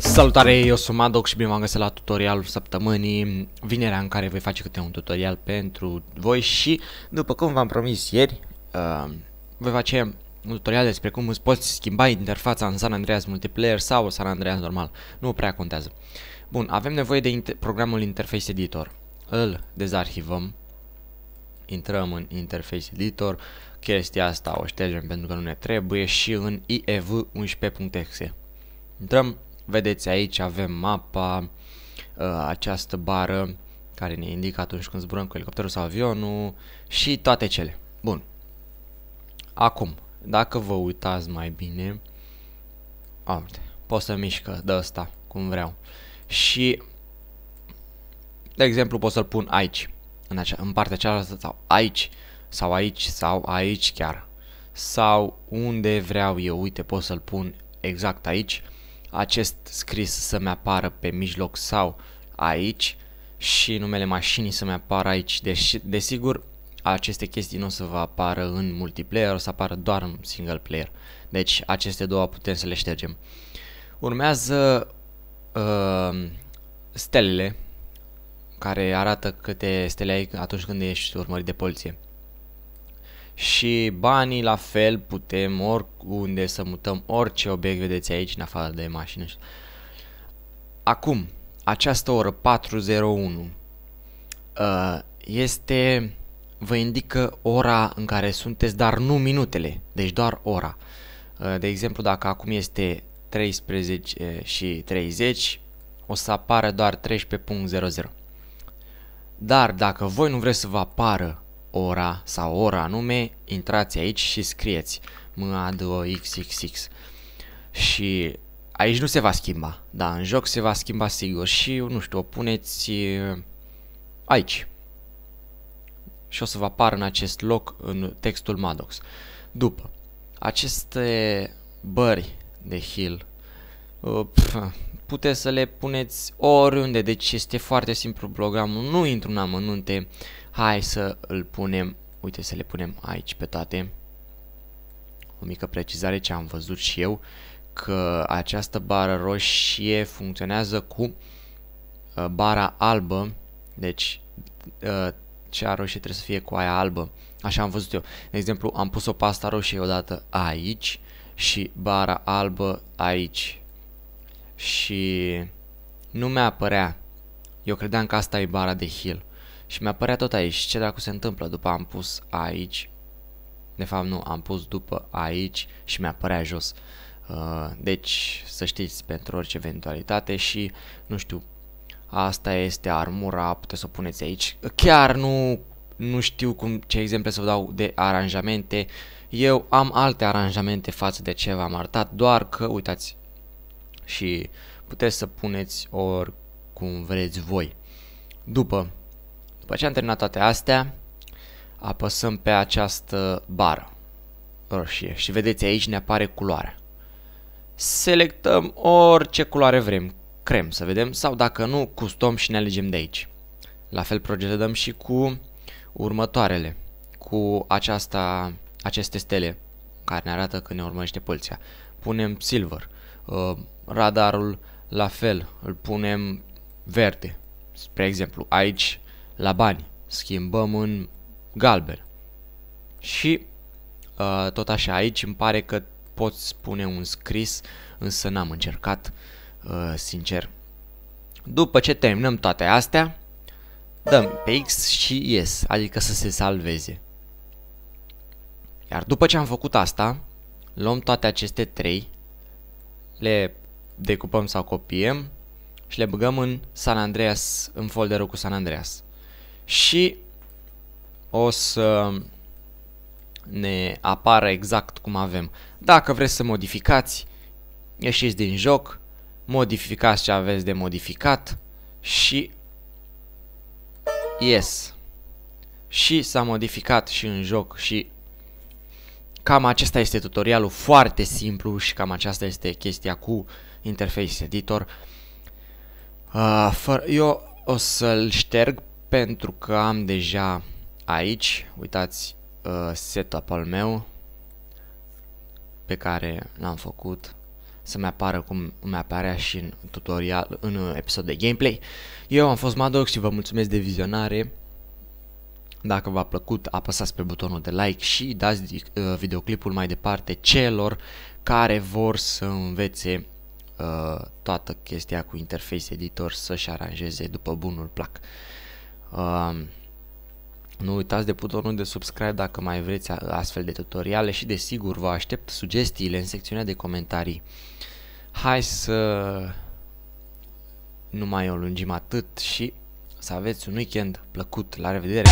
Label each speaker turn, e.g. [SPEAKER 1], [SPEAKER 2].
[SPEAKER 1] Salutare, eu sunt Madoc și bine v-am găsit la tutorialul săptămânii, vinerea în care voi face câte un tutorial pentru voi și, după cum v-am promis ieri, uh, voi face un tutorial despre cum îți poți schimba interfața în San Andreas Multiplayer sau San Andreas normal. Nu prea contează. Bun, avem nevoie de inter programul Interface Editor. Îl dezarhivăm. Intrăm în Interface Editor. Chestia asta o ștergem pentru că nu ne trebuie și în iev11.exe. Intrăm, vedeți aici avem mapa, ă, această bară care ne indică atunci când zburăm cu elicopterul sau avionul și toate cele. Bun. Acum, dacă vă uitați mai bine, a, uite, pot să mișcă de asta cum vreau. Și, de exemplu, pot să-l pun aici, în, acea, în partea cealaltă sau aici, sau aici, sau aici chiar. Sau unde vreau eu, uite, pot să-l pun exact aici, acest scris să-mi apară pe mijloc sau aici și numele mașinii să-mi apară aici. Deci, desigur, aceste chestii nu o să vă apară în multiplayer, o să apară doar în single player. Deci aceste două putem să le ștergem. Urmează uh, stelele care arată câte stele ai atunci când ești urmărit de poliție. Și banii la fel putem oriunde să mutăm orice obiect vedeți aici în afară de mașină. Acum, această oră 401 uh, este vă indică ora în care sunteți, dar nu minutele, deci doar ora. Uh, de exemplu, dacă acum este 13 și 30, o să apară doar 13.00. Dar dacă voi nu vreți să vă apară ora sau ora anume, intrați aici și scrieți MA2XXX. Și aici nu se va schimba, dar în joc se va schimba sigur și, nu știu, o puneți uh, aici și o să vă apară în acest loc în textul Maddox. După, aceste bări de heal uh, puteți să le puneți oriunde, deci este foarte simplu programul, nu intru în amănunte, hai să îl punem, uite să le punem aici pe toate. O mică precizare ce am văzut și eu, că această bară roșie funcționează cu uh, bara albă, deci uh, cea roșie trebuie să fie cu aia albă. Așa am văzut eu. De exemplu, am pus o pasta roșie odată aici și bara albă aici. Și nu mi-a părea. Eu credeam că asta e bara de heal. Și mi-a părea tot aici. Ce dacă se întâmplă? După am pus aici. De fapt nu, am pus după aici și mi-a părea jos. Uh, deci să știți pentru orice eventualitate și nu știu, Asta este armura, puteți să o puneți aici. Chiar nu, nu știu cum, ce exemple să vă dau de aranjamente. Eu am alte aranjamente față de ce v-am arătat, doar că, uitați, și puteți să puneți oricum vreți voi. După, după ce am terminat toate astea, apăsăm pe această bară roșie și vedeți aici ne apare culoarea. Selectăm orice culoare vrem, crem să vedem sau dacă nu custom și ne alegem de aici. La fel procedăm și cu următoarele, cu aceasta, aceste stele care ne arată că ne urmărește poliția. Punem silver, uh, radarul la fel, îl punem verde, spre exemplu, aici la bani, schimbăm în galben. Și uh, tot așa, aici îmi pare că pot spune un scris, însă n-am încercat. Uh, sincer. După ce terminăm toate astea, dăm pe X și Yes, adică să se salveze. Iar după ce am făcut asta, luăm toate aceste trei, le decupăm sau copiem și le băgăm în San Andreas, în folderul cu San Andreas. Și o să ne apară exact cum avem. Dacă vreți să modificați, ieșiți din joc, modificați ce aveți de modificat și yes. Și s-a modificat și în joc și cam acesta este tutorialul foarte simplu și cam aceasta este chestia cu Interface Editor. Ah, eu o să-l șterg pentru că am deja aici, uitați, ah, setup-ul meu pe care l-am făcut să-mi apară cum îmi apare și în tutorial, în uh, episod de gameplay. Eu am fost Madox și vă mulțumesc de vizionare. Dacă v-a plăcut, apăsați pe butonul de like și dați uh, videoclipul mai departe celor care vor să învețe uh, toată chestia cu interface editor să-și aranjeze după bunul plac. Uh, nu uitați de butonul de subscribe dacă mai vreți astfel de tutoriale și desigur vă aștept sugestiile în secțiunea de comentarii. Hai să nu mai o lungim atât și să aveți un weekend plăcut. La revedere!